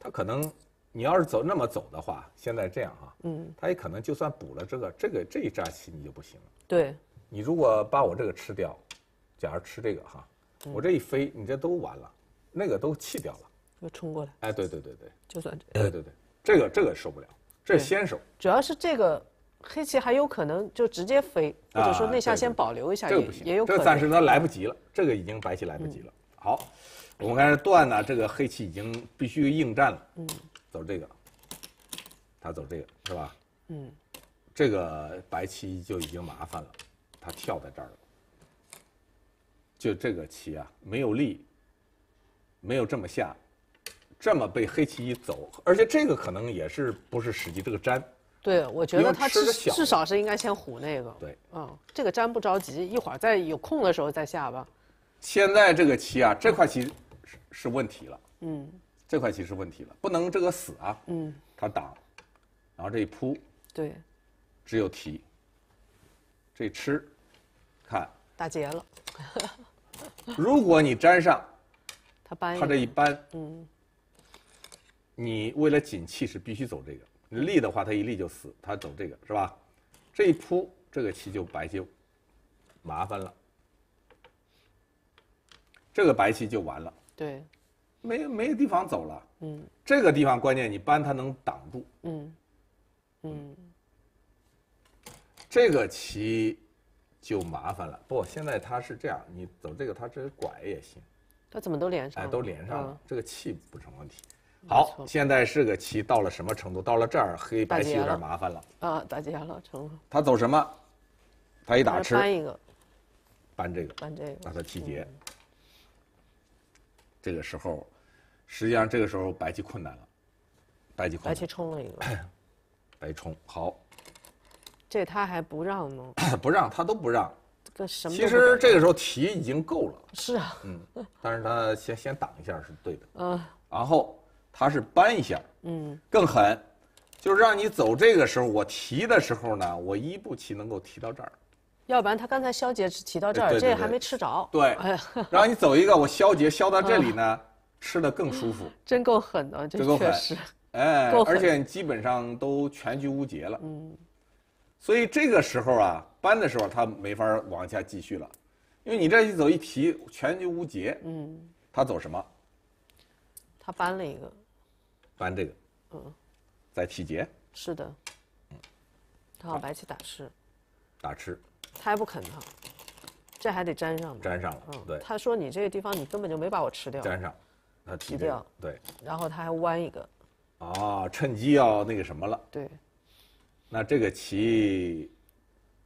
他可能，你要是走那么走的话，现在这样啊，嗯，他也可能就算补了这个这个这一扎棋，你就不行了。对，你如果把我这个吃掉，假如吃这个哈，我这一飞，你这都完了，那个都弃掉了。又冲过来！哎，对对对对，就算这，对对对，这个这个受不了，这先手。主要是这个黑棋还有可能就直接飞，或者说那下先保留一下，也有可能。这暂时他来不及了，这个已经白棋来不及了。好，我们看这断呢，这个黑棋已经必须应战了。嗯，走这个，他走这个是吧？嗯，这个白棋就已经麻烦了，他跳在这儿了，就这个棋啊没有力，没有这么下。这么被黑棋一走，而且这个可能也是不是时机这个粘，对，我觉得他至至少是应该先唬那个，对，嗯，这个粘不着急，一会儿在有空的时候再下吧。现在这个棋啊，这块棋是是问题了，嗯，这块棋是问题了，不能这个死啊，嗯，他挡，然后这一扑，对，只有提，这吃，看，打劫了，如果你粘上，他搬，他这一搬，嗯。你为了紧气是必须走这个，立的话他一立就死，他走这个是吧？这一扑这个棋就白就麻烦了，这个白棋就完了。对，没没地方走了。嗯。这个地方关键你搬它能挡住。嗯。嗯。这个棋就麻烦了。不，现在它是这样，你走这个它这拐也行。它怎么都连上了？哎，都连上了，这个气不成问题。好，现在是个棋到了什么程度？到了这儿，黑白棋有点麻烦了啊！打劫了，成了。他走什么？他一打吃，搬一个，搬这个，搬这个，把他气劫。这个时候，实际上这个时候白棋困难了，白棋困难，白棋冲了一个，白冲好。这他还不让吗？不让，他都不让。这什么？其实这个时候提已经够了。是啊。嗯，但是他先先挡一下是对的啊，然后。他是搬一下，嗯，更狠，就是让你走这个时候，我提的时候呢，我一步棋能够提到这儿，要不然他刚才消劫是提到这儿，这还没吃着，对，然后你走一个，我消劫消到这里呢，吃的更舒服，真够狠的，这确实，哎，而且基本上都全局无结了，嗯，所以这个时候啊，搬的时候他没法往下继续了，因为你这一走一提，全局无结。嗯，他走什么？他搬了一个。搬这个，嗯，在提劫是的，嗯，他好白棋打吃，打吃，他还不肯呢，这还得粘上粘上了，嗯，对，他说你这个地方你根本就没把我吃掉，粘上，啊，提掉对，然后他还弯一个，啊，趁机要那个什么了，对，那这个棋，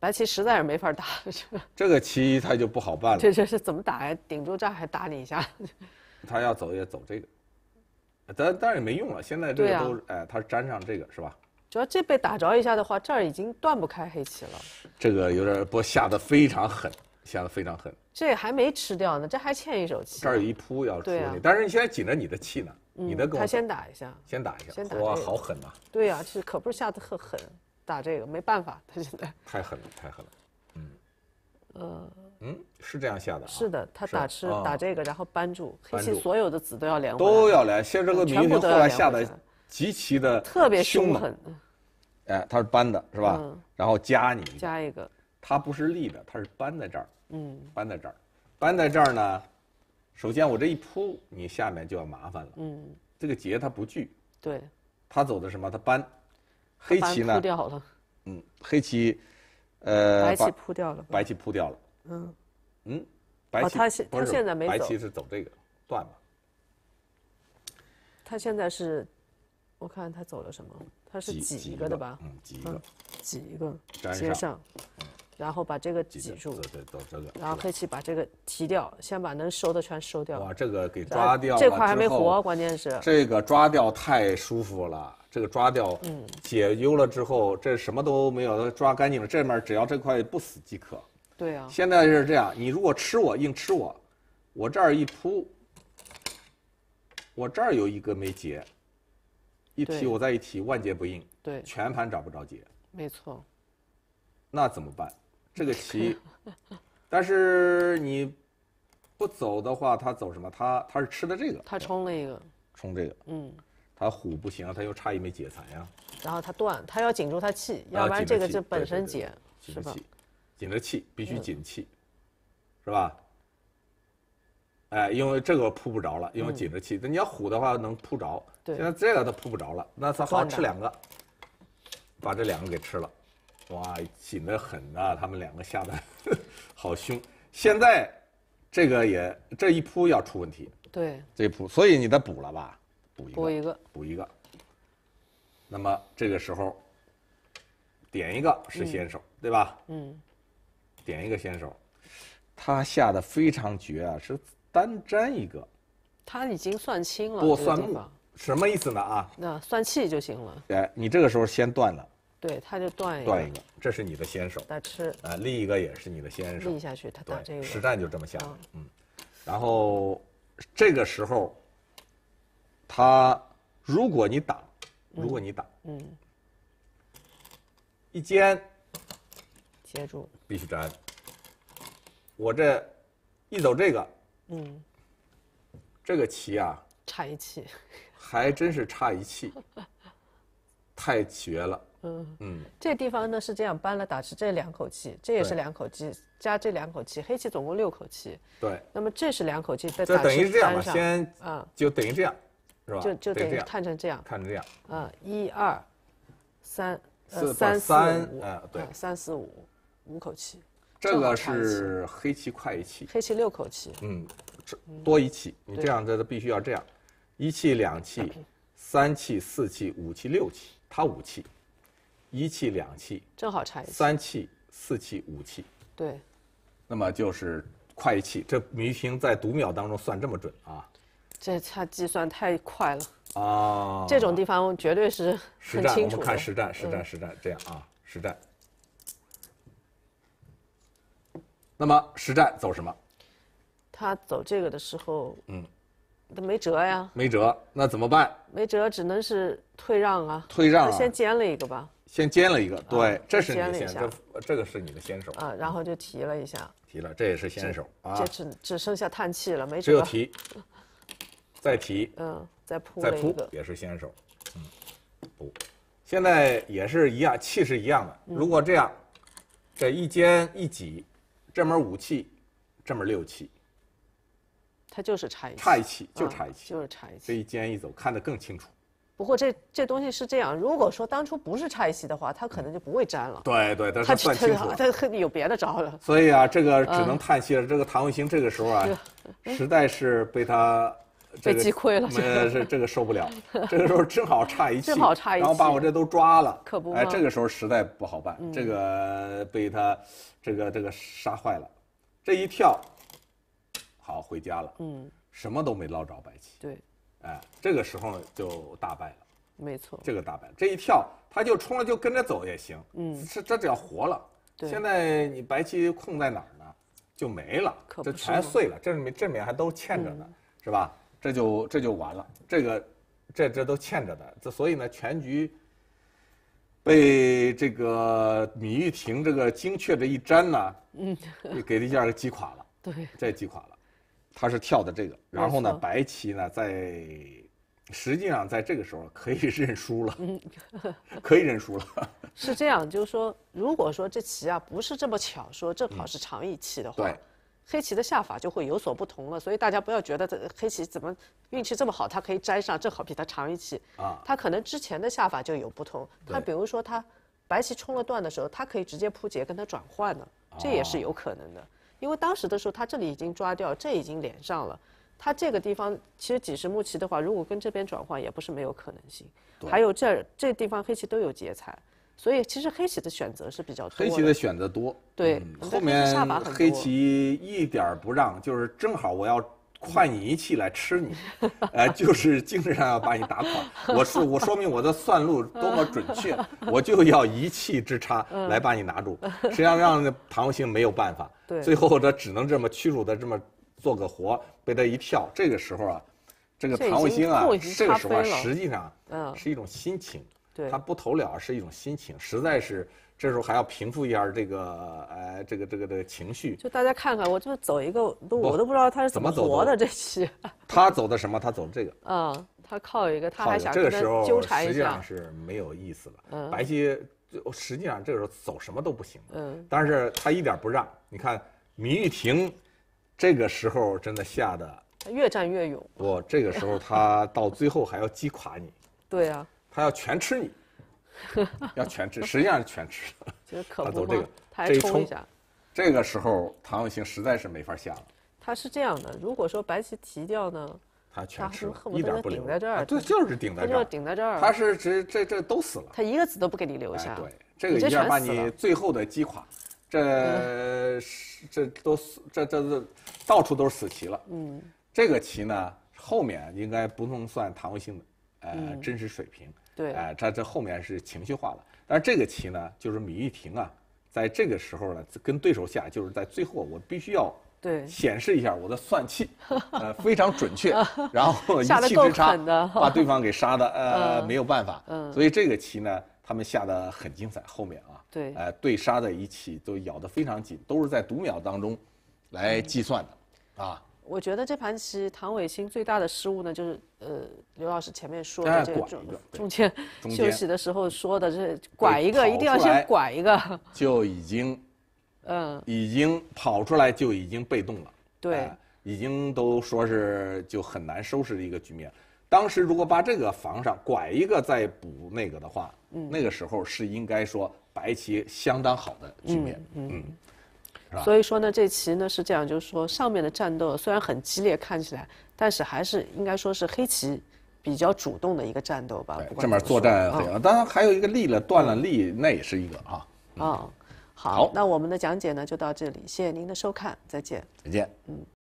白棋实在是没法打，是吧？这个棋他就不好办了，这这是怎么打呀？顶住这还打你一下，他要走也走这个。但但也没用了，现在这个都哎，它粘上这个是吧？主要这被打着一下的话，这儿已经断不开黑棋了。这个有点不下的非常狠，下的非常狠。这还没吃掉呢，这还欠一手棋。这儿有一扑要处理，但是你现在紧着你的气呢，你的跟。他先打一下。先打一下。哇，好狠呐！对呀，这可不是下的特狠，打这个没办法，他现在。太狠了，太狠了，嗯，呃。嗯，是这样下的，是的，他打吃打这个，然后扳住黑棋所有的子都要连，都要连。现在这个局面后来下的极其的特别凶狠，哎，他是扳的是吧？然后加你加一个，他不是立的，他是扳在这儿，嗯，扳在这儿，扳在这儿呢。首先我这一扑，你下面就要麻烦了，嗯，这个劫他不惧。对，他走的什么？他扳，黑棋呢？嗯，黑棋，呃，白棋扑掉了，白棋扑掉了。嗯，嗯，白棋没走，白棋是走这个断了。他现在是，我看他走了什么？他是挤一个的吧？嗯，挤一个，挤一个，粘上，然后把这个挤住。对对，走这个。然后黑棋把这个提掉，先把能收的全收掉。哇，这个给抓掉，这块还没活，关键是这个抓掉太舒服了，这个抓掉，解忧了之后，这什么都没有，抓干净了，这面只要这块不死即可。对啊，现在是这样，你如果吃我硬吃我，我这儿一扑，我这儿有一个没结，一提我再一提，万劫不应。对，全盘找不着结。没错，那怎么办？这个棋，但是你不走的话，他走什么？他他是吃的这个。他冲了一个。冲这个。嗯。他虎不行，他又差一枚解残呀。然后他断，他要紧住他气，要不然这个就本身解，是吧？紧着气必须紧气，是吧？哎，因为这个扑不着了，因为紧着气。那你要虎的话能扑着，现在这个它扑不着了，那它好吃两个，把这两个给吃了，哇，紧得很啊！它们两个下的好凶。现在这个也这一扑要出问题，对，这扑，所以你得补了吧？补一个，补一个，补一个。那么这个时候点一个是先手，对吧？嗯。点一个先手，他下的非常绝啊，是单粘一个，他已经算清了，不算木，什么意思呢？啊，那算气就行了。哎，你这个时候先断了，对，他就断断一个，这是你的先手。打吃啊，另一个也是你的先手。立下去，他打这个，实战就这么下。嗯，然后这个时候，他如果你挡，如果你挡，嗯，一尖。协助必须粘。我这一走这个，嗯，这个棋啊，差一气，还真是差一气，太绝了。嗯嗯，这地方呢是这样，搬了打吃这两口气，这也是两口气，加这两口气，黑棋总共六口气。对。那么这是两口气再打这样吧，先啊，就等于这样，是吧？就就等于看成这样，看成这样。啊，一二，三，四，三四五，对，三四五。五口气，这个是黑棋快一气，黑棋六口气，嗯，这多一气。你这样这这必须要这样，一气两气三气四气五气六气，他五气，一气两气正好差一气，三气四气五气，对，那么就是快一气。这迷星在读秒当中算这么准啊？这他计算太快了啊！这种地方绝对是很清楚。我们看实战，实战，实战，这样啊，实战。那么实战走什么？他走这个的时候，嗯，他没辙呀。没辙，那怎么办？没辙，只能是退让啊。退让啊！先煎了一个吧。先煎了一个，对，这是你的先，这这个是你的先手啊。然后就提了一下。提了，这也是先手啊。这只只剩下叹气了，没辙。只有提，再提。嗯，再铺，再铺也是先手。嗯，铺。现在也是一样，气是一样的。如果这样，这一煎一挤。这门武器，这门六气。它就是差一气，差一气就差一气，就是差一气。这一肩一走，看得更清楚。不过这这东西是这样，如果说当初不是差一器的话，他可能就不会粘了。对对，他算清楚了，他有别的招了。所以啊，这个只能叹息了。这个唐卫兴这个时候啊，实在是被他。被击溃了，这个是这个受不了。这个时候正好差一气，正好差一气，然后把我这都抓了。可不，哎，这个时候实在不好办。这个被他这个这个杀坏了，这一跳，好回家了。嗯，什么都没捞着白棋。对，哎，这个时候就大败了。没错，这个大败。这一跳，他就冲了，就跟着走也行。嗯，这这只要活了，现在你白棋空在哪儿呢？就没了，这全碎了。里面里面还都欠着呢，是吧？这就这就完了，这个，这这都欠着的，这所以呢，全局被这个米玉婷这个精确的一粘呢，嗯，给一下击垮了，对，再击垮了，他是跳的这个，然后呢，白棋呢在实际上在这个时候可以认输了，嗯，可以认输了，是这样，就是说，如果说这棋啊不是这么巧，说正好是长一气的话，对。黑棋的下法就会有所不同了，所以大家不要觉得这黑棋怎么运气这么好，它可以粘上，正好比它长一气啊。可能之前的下法就有不同，它比如说它白棋冲了断的时候，它可以直接扑劫跟它转换的，这也是有可能的。因为当时的时候它这里已经抓掉，这已经连上了，它这个地方其实几十目棋的话，如果跟这边转换也不是没有可能性。还有这儿这地方黑棋都有劫材。所以其实黑棋的选择是比较多。黑棋的选择多。对。后面黑棋一点不让，就是正好我要快你一气来吃你，哎，就是精神上要把你打垮。我是我说明我的算路多么准确，我就要一气之差来把你拿住。实际上让唐卫星没有办法，最后他只能这么屈辱的这么做个活，被他一跳。这个时候啊，这个唐卫星啊，这个时候实际上是一种心情。他不投了是一种心情，实在是这时候还要平复一下这个，哎，这个这个这个情绪。就大家看看，我就走一个路，我都不知道他是怎么走的这棋。他走的什么？他走的这个。嗯，他靠一个，他还想候纠缠一下。实际上是没有意思了。嗯。白棋实际上这个时候走什么都不行。嗯。但是他一点不让。你看，米玉婷这个时候真的吓得，越战越勇。不，这个时候他到最后还要击垮你。对啊。他要全吃你，要全吃，实际上是全吃他走 这个，这一冲，这个时候唐韦星实在是没法下了。他是这样的，如果说白棋提掉呢，他全吃一点不顶在这儿。对，就是顶在这儿，顶在这儿。他是这这这都死了。他一个子都不给你留下。对，这个一下把你最后的击垮。这这都这这这到处都是死棋了。嗯，这个棋呢，后面应该不能算唐韦星的呃真实水平。对，哎，他这后面是情绪化了。但是这个棋呢，就是米玉廷啊，在这个时候呢，跟对手下就是在最后，我必须要对显示一下我的算气，呃，非常准确。然后一气之差把对方给杀的，呃，没有办法。嗯。所以这个棋呢，他们下的很精彩。后面啊，对，哎，对杀的一起都咬得非常紧，都是在读秒当中来计算的，啊。我觉得这盘棋唐伟星最大的失误呢，就是呃，刘老师前面说的这个中间 休息的时候说的，这拐一个一定要先拐一个，就已经，嗯，已经跑出来就已经被动了，对，已经都说是就很难收拾的一个局面。当时如果把这个防上拐一个再补那个的话，嗯，那个时候是应该说白棋相当好的局面，嗯。所以说呢，这棋呢是这样，就是说上面的战斗虽然很激烈，看起来，但是还是应该说是黑棋比较主动的一个战斗吧。这面作战很当然还有一个力了断了力，那也是一个啊。嗯，好，那我们的讲解呢就到这里，谢谢您的收看，再见。再见，嗯。